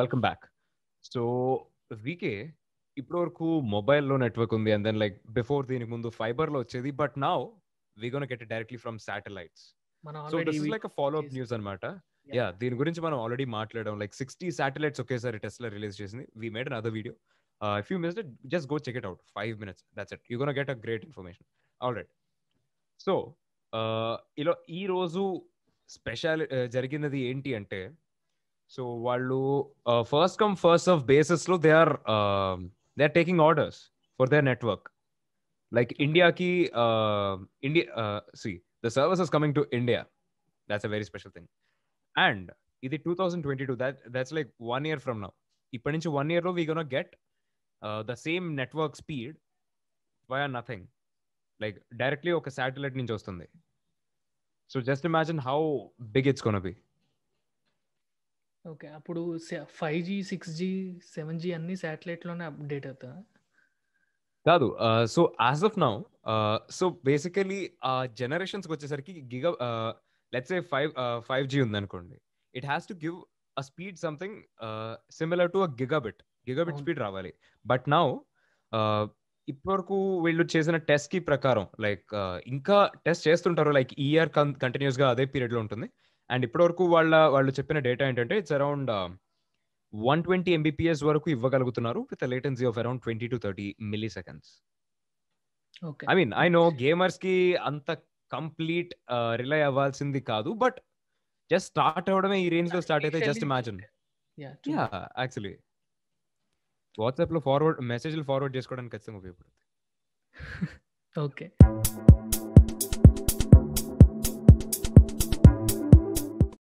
Welcome back so వీకే ఇప్పటి వరకు మొబైల్లో నెట్వర్క్ ఉంది అండ్ దెన్ లైక్ బిఫోర్ దీనికి ముందు ఫైబర్లో వచ్చేది but now we gonna get directly from satellites so this is like follow up news అనమాట యా దీని గురించి మనం ఆల్రెడీ మాట్లాడడం లైక్ సిక్స్టీ శాటిలైట్స్ ఒకేసారి టెస్ట్లో రిలీజ్ చేసింది we made another video if you miss it just go check it out five minutes that's it you gonna get a great information all right so ఇలా ఈ రోజు స్పెషాలి uh, జరిగినది ఏంటి అంటే so వాళ్ళు first come first of basis లో they are they are taking orders for their network like ఇండియాకి India see the service is coming to India that's a very special thing and ఇది two thousand twenty two that that's like one year from now ఇప్పటి నుంచి one ఇయర్లో we gonna get the same network speed why are nothing like directly ఒక satellite నుంచి వస్తుంది so just imagine how big it's కొనబీ okay. అప్పుడు five six G seven G అన్ని satellite లోనే అప్‌డేట్ అవుతా కాదు. So as of now so basically ఆ వచ్చేసరికి giga let's a five five 5జీ ఉందనుకోండి. It has to give a speed something similar to a gigabit. Gigabit speed రావాలి. But now ఇప్పటివరకు వీళ్ళు చేసిన టెస్ట్‌కి ప్రకారం లైక్ ఇంకా టెస్ట్ చేస్తుంటారు. లైక్ ఈ ఇయర్ కంటిన్యూస్ గా అదే పీరియడ్‌లో ఉంటుంది. అండ్ ఇప్పటి వరకు వాళ్ళ వాళ్ళు చెప్పిన డేటా ఏంటంటే it's around one twenty MBPS వరకు ఇవ్వగలుగుతున్నారు with latency of around twenty to thirty milliseconds I mean I know gamers కి అంత కంప్లీట్ రిలై uh, అవ్వాల్సింది కాదు బట్ జస్ట్ స్టార్ట్ అవడమే ఈ రేంజ్ లో స్టార్ట్ అయితే జస్ట్ ఇమాజిన్ యాక్చువల్లీ వాట్సాప్ లో ఫార్వర్డ్ మెసేజ్ ఫార్వర్డ్ చేసుకోవడానికి ఖచ్చితంగా ఉపయోగపడుతుంది ఓకే